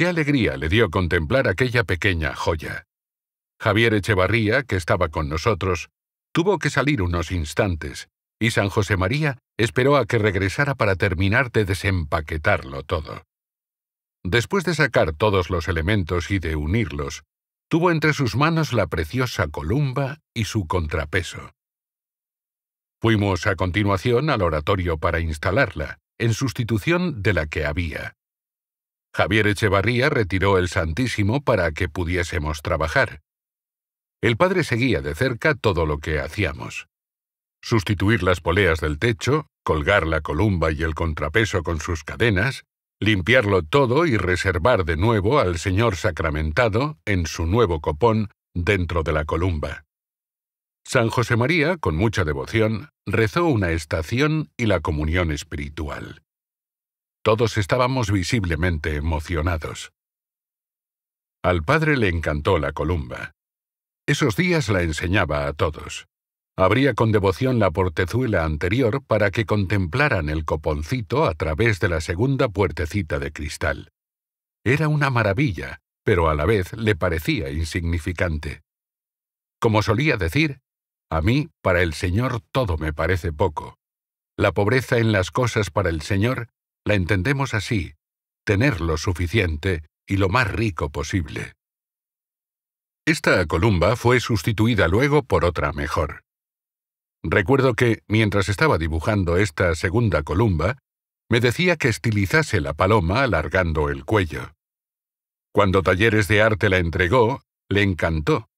Qué alegría le dio contemplar aquella pequeña joya. Javier Echevarría, que estaba con nosotros, tuvo que salir unos instantes, y San José María esperó a que regresara para terminar de desempaquetarlo todo. Después de sacar todos los elementos y de unirlos, tuvo entre sus manos la preciosa columba y su contrapeso. Fuimos a continuación al oratorio para instalarla, en sustitución de la que había. Javier Echevarría retiró el Santísimo para que pudiésemos trabajar. El padre seguía de cerca todo lo que hacíamos. Sustituir las poleas del techo, colgar la columba y el contrapeso con sus cadenas, limpiarlo todo y reservar de nuevo al Señor sacramentado en su nuevo copón dentro de la columba. San José María, con mucha devoción, rezó una estación y la comunión espiritual. Todos estábamos visiblemente emocionados. Al padre le encantó la columba. Esos días la enseñaba a todos. Abría con devoción la portezuela anterior para que contemplaran el coponcito a través de la segunda puertecita de cristal. Era una maravilla, pero a la vez le parecía insignificante. Como solía decir, a mí, para el Señor, todo me parece poco. La pobreza en las cosas para el Señor la entendemos así, tener lo suficiente y lo más rico posible. Esta columba fue sustituida luego por otra mejor. Recuerdo que, mientras estaba dibujando esta segunda columba, me decía que estilizase la paloma alargando el cuello. Cuando Talleres de Arte la entregó, le encantó,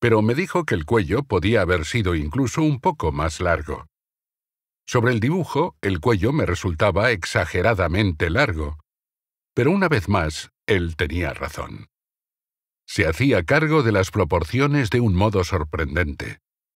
pero me dijo que el cuello podía haber sido incluso un poco más largo. Sobre el dibujo, el cuello me resultaba exageradamente largo. Pero una vez más, él tenía razón. Se hacía cargo de las proporciones de un modo sorprendente.